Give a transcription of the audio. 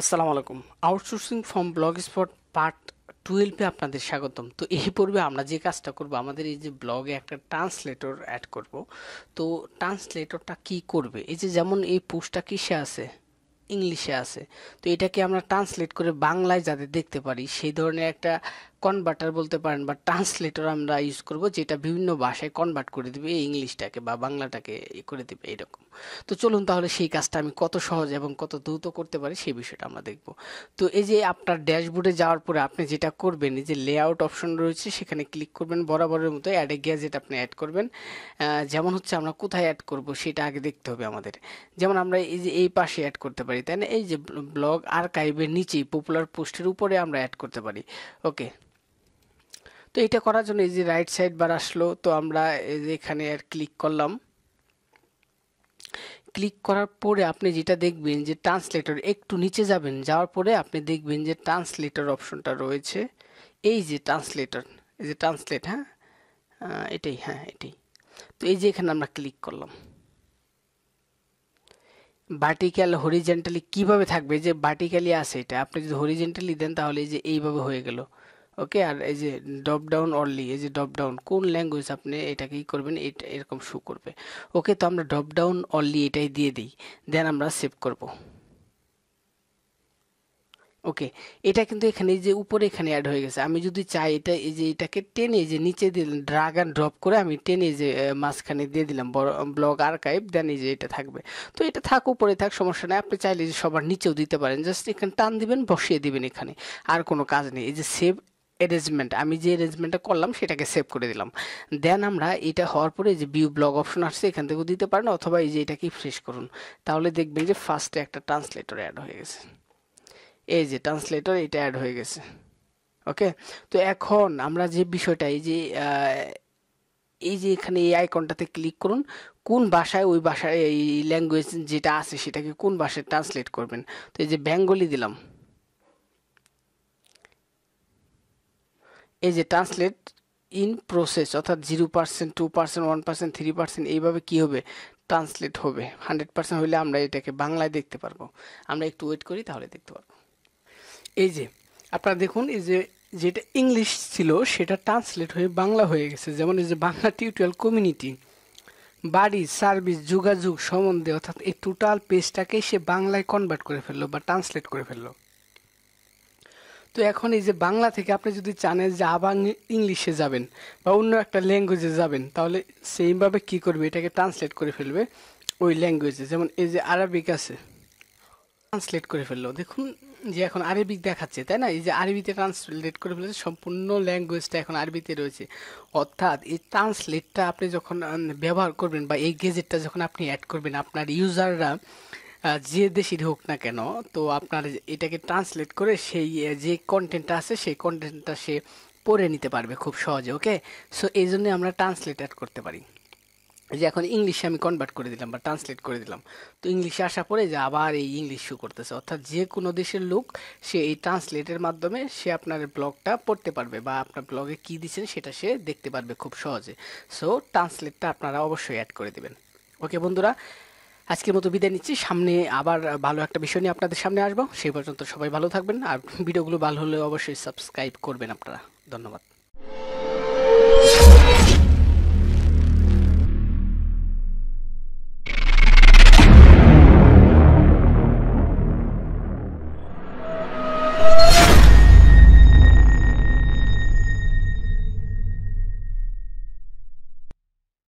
আসসালামু আলাইকুম outsourcing from blog spot part টুয়েলভে আপনাদের স্বাগতম তো এই পর্বে আমরা যে কাজটা করব আমাদের এই যে ব্লগে একটা ট্রান্সলেটর অ্যাড করব তো ট্রান্সলেটরটা কি করবে এই যে যেমন এই পোস্টটা কিসে আছে ইংলিশে আছে তো এটাকে আমরা ট্রান্সলেট করে বাংলায় যাতে দেখতে পারি সেই ধরনের একটা কনভার্টার বলতে পারেন বা ট্রান্সলেটর আমরা ইউজ করব যেটা বিভিন্ন ভাষায় কনভার্ট করে দেবে এই ইংলিশটাকে বা বাংলাটাকে করে দেবে এরকম তো চলুন তাহলে সেই কাজটা আমি কত সহজ এবং কত দ্রুত করতে পারি সেই বিষয়টা আমরা দেখব তো এই যে আপনার ড্যাশবোর্ডে যাওয়ার পরে আপনি যেটা করবেন এই যে লেআউট অপশন রয়েছে সেখানে ক্লিক করবেন বরাবরের মতো অ্যাডে গ্যাজেট আপনি অ্যাড করবেন যেমন হচ্ছে আমরা কোথায় অ্যাড করব সেটা আগে দেখতে হবে আমাদের যেমন আমরা এই যে এই পাশে অ্যাড করতে পারি পারি তাই এই যে ব্লগ আর আর্কাইভের নিচেই পপুলার পোস্টের উপরে আমরা অ্যাড করতে পারি ওকে তো এটা করার জন্য এই যে রাইট সাইড বার আসলো তো আমরা এই যে এখানে আর ক্লিক করলাম ক্লিক করার পরে আপনি যেটা দেখবেন যে ট্রান্সলেটর একটু নিচে যাবেন যাওয়ার পরে আপনি দেখবেন যে ট্রান্সলেটর অপশনটা রয়েছে এই যে ট্রান্সলেটর এই যে ট্রান্সলেট হ্যাঁ এটাই হ্যাঁ এটাই তো এই যে এখানে আমরা ক্লিক করলাম ভার্টিক্যাল হরিজেন্টালি কিভাবে থাকবে যে ভার্টিক্যালি আছে এটা আপনি যদি হরিজেন্টালি দেন তাহলে এই যে এইভাবে হয়ে গেল ওকে আর এই যে ডপ ডাউন অনলি এই যে ডপ ডাউন কোন ল্যাঙ্গুয়েজ আপনি এটাকে কী করবেন এটা এরকম শু করবে ওকে তো আমরা ডপ ডাউন অনলি এটাই দিয়ে দিই দেন আমরা সেভ করবো ওকে এটা কিন্তু এখানে যে উপরে এখানে অ্যাড হয়ে গেছে আমি যদি চাই এটা এই যে এটাকে টেনে যে নিচে দিলাম ড্রাগ অ্যান্ড ড্রপ করে আমি টেনে যে মাঝখানে দিয়ে দিলাম ব্লগ আর্কাইভ দেন এই যে এটা থাকবে তো এটা থাক উপরে থাক সমস্যা নেই আপনি চাইলে যে সবার নিচেও দিতে পারেন জাস্ট এখানে টান দিবেন বসিয়ে দিবেন এখানে আর কোনো কাজ নেই এই যে সেভ অ্যারেঞ্জমেন্ট আমি যে অ্যারেঞ্জমেন্টটা করলাম সেটাকে সেভ করে দিলাম দেন আমরা এটা হওয়ার পরে যে ভিউ ব্লগ অপশন আসছে এখান থেকেও দিতে পারেন অথবা এই যে এটাকে ফ্রেশ করুন তাহলে দেখবেন যে ফার্স্টে একটা ট্রান্সলেটর অ্যাড হয়ে গেছে এই যে ট্রান্সলেটর এটা অ্যাড হয়ে গেছে ওকে তো এখন আমরা যে বিষয়টা এই যে এই যে এখানে এই আইকনটাতে ক্লিক করুন কোন ভাষায় ওই ভাষায় এই ল্যাঙ্গুয়েজ যেটা আছে সেটাকে কোন ভাষায় ট্রান্সলেট করবেন তো এই যে বেঙ্গলি দিলাম এই যে ট্রান্সলেট ইন প্রসেস অর্থাৎ zero percent two percent one percent three percent এইভাবে কী হবে ট্রান্সলেট হবে হান্ড্রেড পার্সেন্ট হলে আমরা এটাকে বাংলায় দেখতে পারবো আমরা একটু ওয়েট করি তাহলে দেখতে পারবো এই যে আপনারা দেখুন এই যে যেটা ইংলিশ ছিল সেটা ট্রান্সলেট হয়ে বাংলা হয়ে গেছে যেমন এই যে বাংলা টিউটোরিয়াল কমিউনিটি বাড়ি সার্ভিস যোগাযোগ সম্বন্ধে অর্থাৎ এই টোটাল পেজটাকে সে বাংলায় কনভার্ট করে ফেললো বা ট্রান্সলেট করে ফেললো তো এখন এই যে বাংলা থেকে আপনি যদি চানেন যে আবার ইংলিশে যাবেন বা অন্য একটা ল্যাঙ্গুয়েজে যাবেন তাহলে সেইভাবে কি করবে এটাকে ট্রান্সলেট করে ফেলবে ওই ল্যাঙ্গুয়েজে যেমন এই যে আরবিক আছে ট্রান্সলেট করে ফেললো দেখুন যে এখন আরবিক দেখাচ্ছে তাই না এই যে আরবিতে ট্রান্সলেট করে ফেলেছে সম্পূর্ণ ল্যাঙ্গুয়েজটা এখন আরবিতে রয়েছে অর্থাৎ এই ট্রান্সলেটটা আপনি যখন ব্যবহার করবেন বা এই গেজেটটা যখন আপনি অ্যাড করবেন আপনার ইউজাররা যে দেশের হোক না কেন তো আপনার এটাকে ট্রান্সলেট করে সেই যে কন্টেন্টটা আছে সেই কন্টেন্টটা সে পড়ে নিতে পারবে খুব সহজে ওকে সো এই জন্যে আমরা ট্রান্সলেট অ্যাড করতে পারি যে এখন ইংলিশে আমি কনভার্ট করে দিলাম বা ট্রান্সলেট করে দিলাম তো ইংলিশে আসা পরে যে আবার এই ইংলিশ শো করতেছে অর্থাৎ যে কোনো দেশের লোক সে এই ট্রান্সলেটের মাধ্যমে সে আপনার ব্লগটা পড়তে পারবে বা আপনার ব্লগে কি দিচ্ছেন সেটা সে দেখতে পারবে খুব সহজে সো ট্রান্সলেটটা আপনারা অবশ্যই অ্যাড করে দেবেন ওকে বন্ধুরা আজকের মতো বিদায় নিচ্ছি সামনে আবার ভালো একটা বিষয় নিয়ে আপনাদের সামনে আসবো সেই পর্যন্ত সবাই ভালো থাকবেন আর ভিডিওগুলো ভালো হলে অবশ্যই সাবস্ক্রাইব করবেন আপনারা ধন্যবাদ